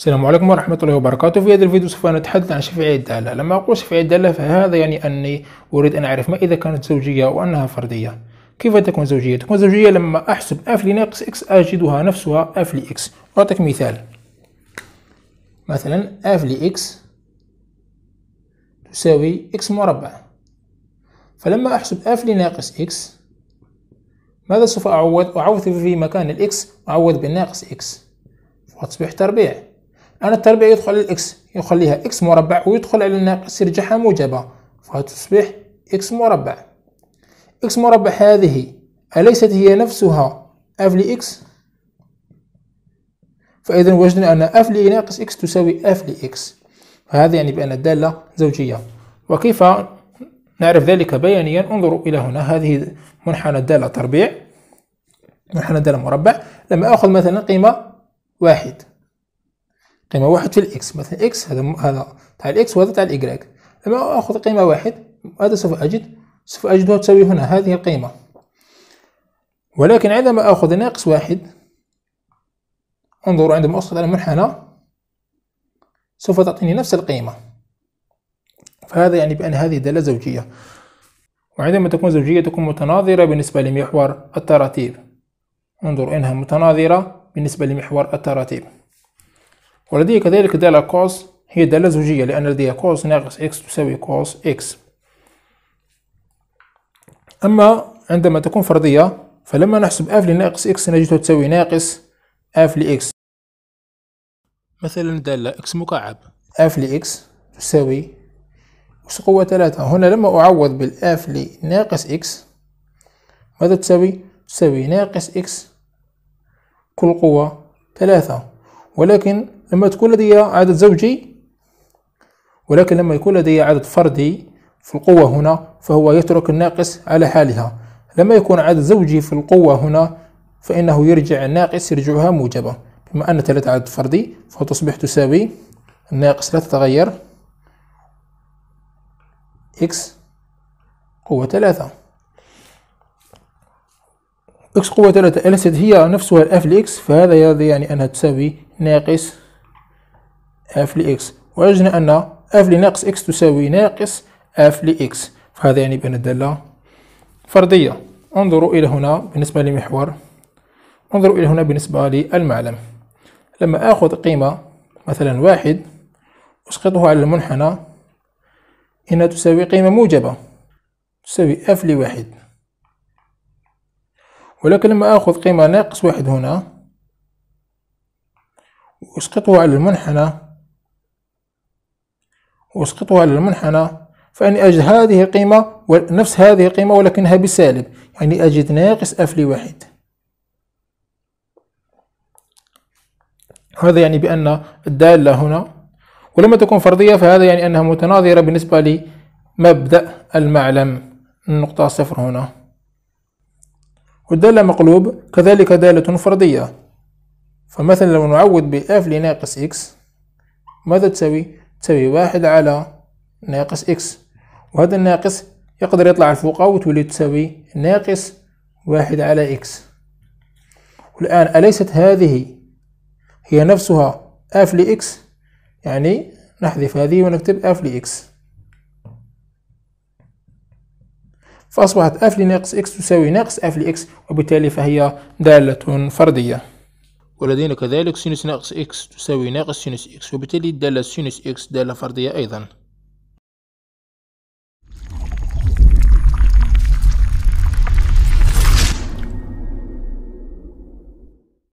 السلام عليكم ورحمة الله وبركاته في هذا الفيديو سوف نتحدث عن شفعية الدالة لما أقول شفعية الدالة فهذا يعني أني أريد أن أعرف ما إذا كانت زوجية وأنها فردية كيف تكون زوجية؟ تكون زوجية لما أحسب اف لناقص اكس أجدها نفسها اف لإكس أعطيك مثال مثلا اف لإكس تساوي اكس مربع فلما أحسب اف لناقص اكس ماذا سوف أعوض؟ أعوض في مكان الإكس أعوض بناقص اكس فتصبح تربيع أن التربيع يدخل على الإكس يخليها إكس مربع ويدخل على الناقص يرجعها موجبة فتصبح إكس مربع إكس مربع هذه أليست هي نفسها اف لإكس فإذا وجدنا أن اف ناقص إكس تساوي اف لإكس فهذا يعني بأن الدالة زوجية وكيف نعرف ذلك بيانيا انظروا إلى هنا هذه منحنى الدالة تربيع منحنى الدالة مربع لما آخذ مثلا قيمة واحد قيمه واحد في الاكس مثلا اكس هذا هذا تاع الاكس وهذا تاع الايكغيك لما اخذ قيمه واحد هذا سوف اجد سوف اجدها تساوي هنا هذه القيمه ولكن عندما اخذ ناقص واحد انظروا عندما اسقط على المنحنى سوف تعطيني نفس القيمه فهذا يعني بان هذه داله زوجيه وعندما تكون زوجية تكون متناظرة بالنسبة لمحور التراتيب انظر إنها متناظرة بالنسبة لمحور التراتيب ولدي كذلك دالة كوس هي دالة زوجية لأن لدي كوس ناقص إكس تساوي كوس إكس أما عندما تكون فردية فلما نحسب أف لناقص إكس نجده تساوي ناقص أف لإكس مثلا دالة إكس مكعب أف لإكس تساوي أس قوة ثلاثة هنا لما أعوض بالأف لناقص إكس ماذا تساوي؟ تساوي ناقص إكس كل قوة ثلاثة ولكن لما تكون لدي عدد زوجي ولكن لما يكون لدي عدد فردي في القوة هنا فهو يترك الناقص على حالها لما يكون عدد زوجي في القوة هنا فإنه يرجع الناقص يرجعها موجبة بما أن ثلاثة عدد فردي فتصبح تساوي الناقص لا تتغير إكس قوة ثلاثة إكس قوة ثلاثة أليست هي نفسها الأف لإكس فهذا يعني أنها تساوي ناقص اف لإكس وعرفنا أن اف لناقص إكس تساوي ناقص اف لإكس فهذا يعني بأن الدالة فردية انظروا إلى هنا بالنسبة لمحور انظروا إلى هنا بالنسبة للمعلم لما آخذ قيمة مثلا واحد أسقطها على المنحنى إنها تساوي قيمة موجبة تساوي اف لواحد ولكن لما آخذ قيمة ناقص واحد هنا واسقطه على المنحنى وأسقطها على المنحنى فأني أجد هذه القيمة نفس هذه القيمة ولكنها بسالب يعني أجد ناقص اف لواحد هذا يعني بأن الدالة هنا ولما تكون فرضية فهذا يعني أنها متناظرة بالنسبة لمبدأ المعلم النقطة صفر هنا والدالة مقلوب كذلك دالة فردية فمثلا لو نعوض ب f لناقص اكس ماذا تساوي؟ تساوي واحد على ناقص إكس وهذا الناقص يقدر يطلع لفوق وتولي تساوي ناقص واحد على إكس والآن أليست هذه هي نفسها اف لإكس يعني نحذف هذه ونكتب اف لإكس فأصبحت اف لناقص إكس تساوي ناقص اف لإكس وبالتالي فهي دالة فردية ولدينا كذلك سينوس ناقص إكس تساوي ناقص سينوس إكس وبالتالي دالة سينوس إكس دالة فردية أيضا